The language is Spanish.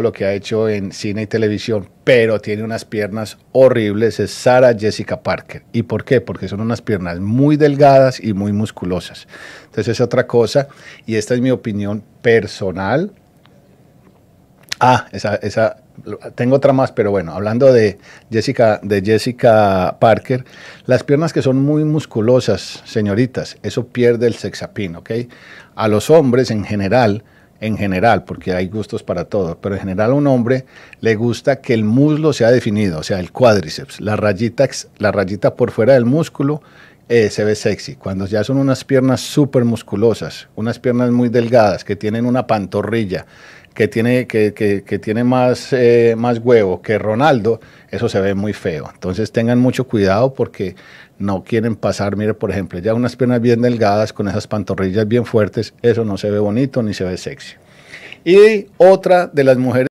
lo que ha hecho en cine y televisión, pero tiene unas piernas horribles, es Sarah Jessica Parker. ¿Y por qué? Porque son unas piernas muy delgadas y muy musculosas. Entonces es otra cosa, y esta es mi opinión personal. Ah, esa, esa, tengo otra más, pero bueno, hablando de Jessica, de Jessica Parker, las piernas que son muy musculosas, señoritas, eso pierde el sexapín, ¿ok? A los hombres en general, en general, porque hay gustos para todo, pero en general a un hombre le gusta que el muslo sea definido, o sea, el cuádriceps, la rayita, por fuera del músculo eh, se ve sexy. Cuando ya son unas piernas súper musculosas, unas piernas muy delgadas que tienen una pantorrilla que tiene, que, que, tiene más, eh, más huevo que Ronaldo, eso se ve muy feo. Entonces tengan mucho cuidado porque no quieren pasar, mire por ejemplo, ya unas piernas bien delgadas con esas pantorrillas bien fuertes, eso no se ve bonito ni se ve sexy. Y otra de las mujeres